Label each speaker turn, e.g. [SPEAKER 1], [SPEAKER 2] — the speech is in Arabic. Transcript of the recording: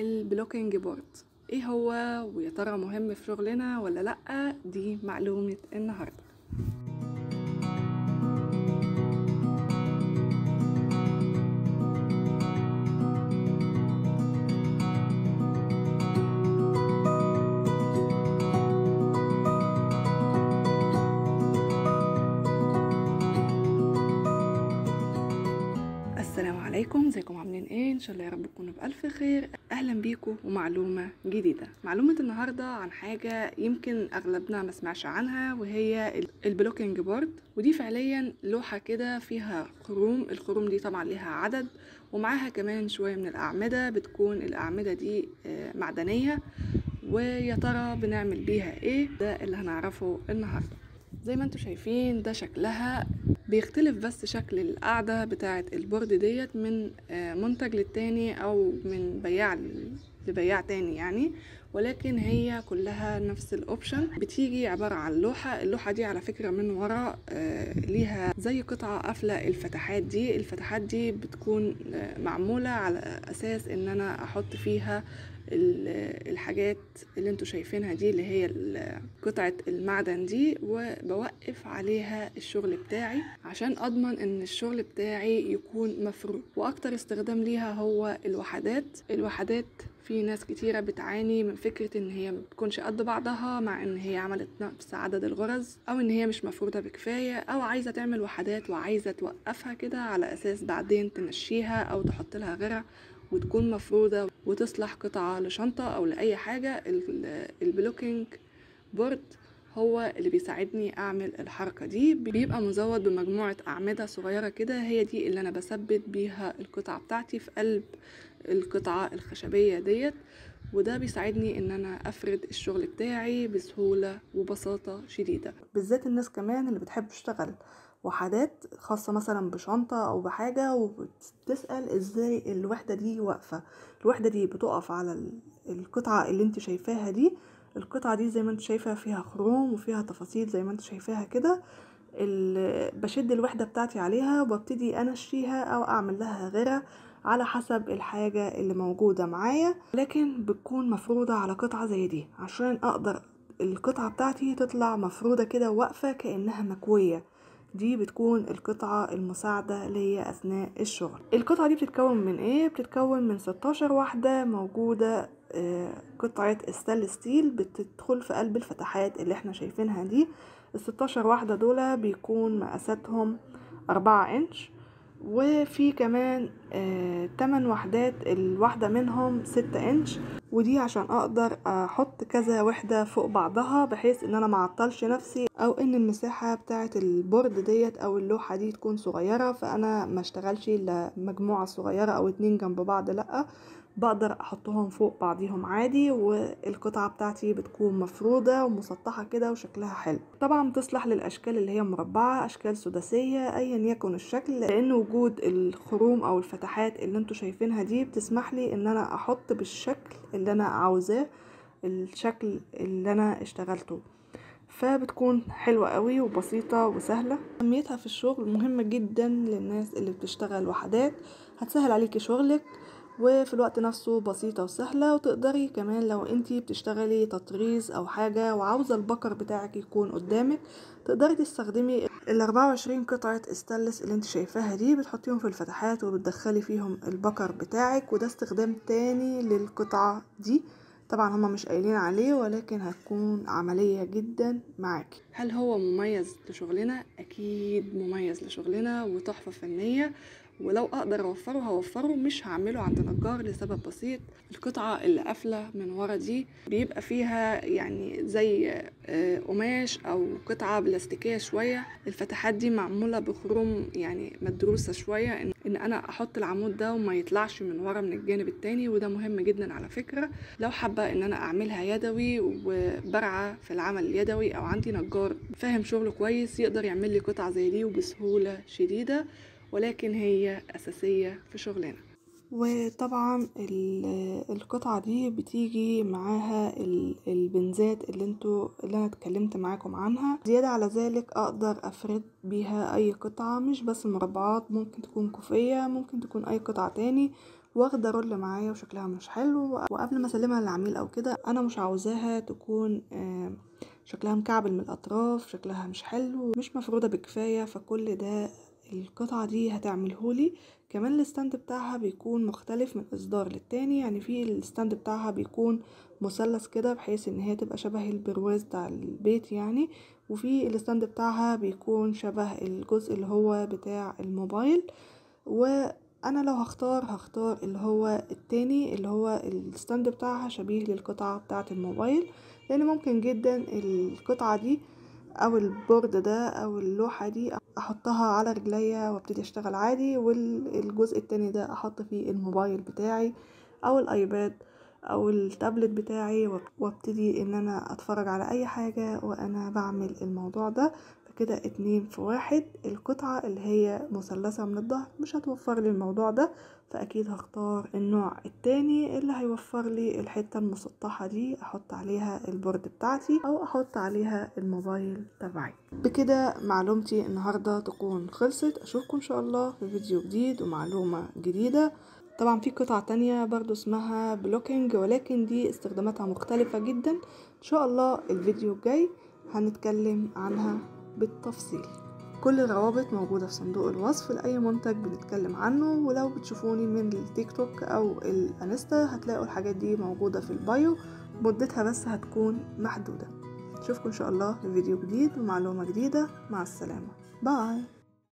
[SPEAKER 1] البلوكينج بورد ايه هو ويا ترى مهم في شغلنا ولا لا دي معلومه النهارده عليكم ازيكم عاملين ايه ان شاء الله يا رب تكونوا بالف خير اهلا بيكم ومعلومه جديده معلومه النهارده عن حاجه يمكن اغلبنا ما سمعش عنها وهي البلوكينج بورد ودي فعليا لوحه كده فيها خروم الخروم دي طبعا ليها عدد ومعاها كمان شويه من الاعمده بتكون الاعمده دي آه، معدنيه ويا ترى بنعمل بيها ايه ده اللي هنعرفه النهارده زي ما انتم شايفين ده شكلها بيختلف بس شكل القاعدة بتاعة البورد ديت من آه، منتج للتاني أو من بياع لبياع تاني يعني ولكن هي كلها نفس الاوبشن بتيجي عباره عن لوحه اللوحه دي على فكره من ورا آه، ليها زي قطعه قافله الفتحات دي الفتحات دي بتكون آه، معموله على اساس ان انا احط فيها الحاجات اللي انتوا شايفينها دي اللي هي قطعة المعدن دي وبوقف عليها الشغل بتاعي عشان اضمن ان الشغل بتاعي يكون مفروض واكتر استخدام ليها هو الوحدات الوحدات في ناس كتيرة بتعاني من فكرة إن هي مبتكونش قد بعضها مع إن هي عملت نفس عدد الغرز أو إن هي مش مفروضة بكفاية أو عايزة تعمل وحدات وعايزة توقفها كده على أساس بعدين تمشيها أو تحط لها غيرها وتكون مفروضة وتصلح قطعة لشنطة أو لأي حاجة البلوكينج بورد هو اللي بيساعدني اعمل الحركه دي بيبقى مزود بمجموعه اعمده صغيره كده هي دي اللي انا بثبت بيها القطعه بتاعتي في قلب القطعة الخشبية ديت وده بيساعدني ان انا افرد الشغل بتاعي بسهولة وبساطة شديدة بالذات الناس كمان اللي بتحب تشتغل وحدات خاصة مثلا بشنطة أو بحاجة وبتسأل ازاي الوحدة دي واقفة الوحدة دي بتقف على القطعة اللي انت شايفاها دي القطعة دي زي ما انت شايفة فيها خروم وفيها تفاصيل زي ما انت شايفاها كده بشد الوحدة بتاعتي عليها وببتدي انشيها او اعمل لها غيرها على حسب الحاجة اللي موجودة معايا لكن بتكون مفروضة على قطعة زي دي عشان أقدر القطعة بتاعتي تطلع مفرودة كده واقفة كأنها مكوية دي بتكون القطعة المساعدة ليا أثناء الشغل القطعة دي بتتكون من إيه؟ بتتكون من 16 واحدة موجودة آه، قطعة استال ستيل بتدخل في قلب الفتحات اللي احنا شايفينها دي الستاشر واحدة دول بيكون مقاساتهم أربعة إنش وفي كمان آه تمن وحدات الواحدة منهم ستة انش ودي عشان اقدر احط كذا وحدة فوق بعضها بحيث ان انا معطلش نفسي او ان المساحة بتاعة البورد ديت او اللوحة دي تكون صغيرة فانا ما اشتغلش الا مجموعة صغيرة او اتنين جنب بعض لأ بقدر احطهم فوق بعضيهم عادي والقطعة بتاعتي بتكون مفرودة ومسطحة كده وشكلها حلو طبعا بتصلح للاشكال اللي هي مربعة اشكال سداسية ايا يكن الشكل لان وجود الخروم او الفتحات اللي انتوا شايفينها دي بتسمح لي ان انا احط بالشكل اللي انا عاوزاه الشكل اللي انا اشتغلته فبتكون حلوة قوي وبسيطة وسهلة أهميتها في الشغل مهمة جدا للناس اللي بتشتغل وحدات هتسهل عليكي شغلك وفي الوقت نفسه بسيطة وسهلة وتقدري كمان لو انتي بتشتغلي تطريز او حاجة وعاوزة البكر بتاعك يكون قدامك تقدري تستخدمي ال 24 قطعة استلس اللي انت شايفاها دي بتحطيهم في الفتحات وبتدخلي فيهم البكر بتاعك وده استخدام تاني للقطعة دي طبعا هما مش قايلين عليه ولكن هتكون عملية جدا معاكي هل هو مميز لشغلنا اكيد مميز لشغلنا وتحفه فنيه ولو اقدر اوفره هوفره مش هعمله عند نجار لسبب بسيط القطعه اللي قافله من ورا دي بيبقى فيها يعني زي آه، قماش او قطعه بلاستيكيه شويه الفتحات دي معموله بخروم يعني مدروسه شويه ان, انا احط العمود ده وما يطلعش من ورا من الجانب التاني وده مهم جدا على فكره لو حابه ان انا اعملها يدوي وبرعه في العمل اليدوي او عندي نجار دكتور فاهم شغله كويس يقدر يعمل لي قطعة زي دي وبسهولة شديدة ولكن هي أساسية في شغلنا وطبعا القطعة دي بتيجي معاها البنزات اللي انتوا اللي انا اتكلمت معاكم عنها زيادة على ذلك اقدر افرد بيها اي قطعة مش بس مربعات ممكن تكون كوفية ممكن تكون اي قطعة تاني واخدة رول معايا وشكلها مش حلو وقبل ما اسلمها للعميل او كده انا مش عاوزاها تكون آه شكلها مكعبل من الأطراف شكلها مش حلو مش مفرودة بكفاية فكل ده القطعة دي هتعملهولي كمان الستاند بتاعها بيكون مختلف من اصدار للتاني يعني في الستاند بتاعها بيكون مثلث كده بحيث ان هي تبقى شبه البرواز بتاع البيت يعني وفي الستاند بتاعها بيكون شبه الجزء اللي هو بتاع الموبايل وانا لو هختار هختار اللي هو التاني اللي هو الستاند بتاعها شبيه للقطعة بتاعة الموبايل لان ممكن جدا القطعة دي او البورد ده او اللوحة دي احطها على رجليا وابتدي اشتغل عادي والجزء التاني ده احط فيه الموبايل بتاعي او الايباد او التابلت بتاعي وابتدي ان انا اتفرج على اي حاجة وانا بعمل الموضوع ده كده اتنين في واحد القطعة اللي هي مثلثة من الظهر مش هتوفر لي الموضوع ده فأكيد هختار النوع التاني اللي هيوفر لي الحتة المسطحة دي أحط عليها البورد بتاعتي أو أحط عليها الموبايل تبعي بكده معلومتي النهاردة تكون خلصت أشوفكم إن شاء الله في فيديو جديد ومعلومة جديدة طبعا في قطع تانية برضو اسمها بلوكينج ولكن دي استخداماتها مختلفة جدا ان شاء الله الفيديو الجاي هنتكلم عنها بالتفصيل كل الروابط موجودة في صندوق الوصف لأي منتج بنتكلم عنه ولو بتشوفوني من التيك توك أو الانستا هتلاقوا الحاجات دي موجودة في البايو مدتها بس هتكون محدودة نشوفكم إن شاء الله في فيديو جديد ومعلومة جديدة مع السلامة باي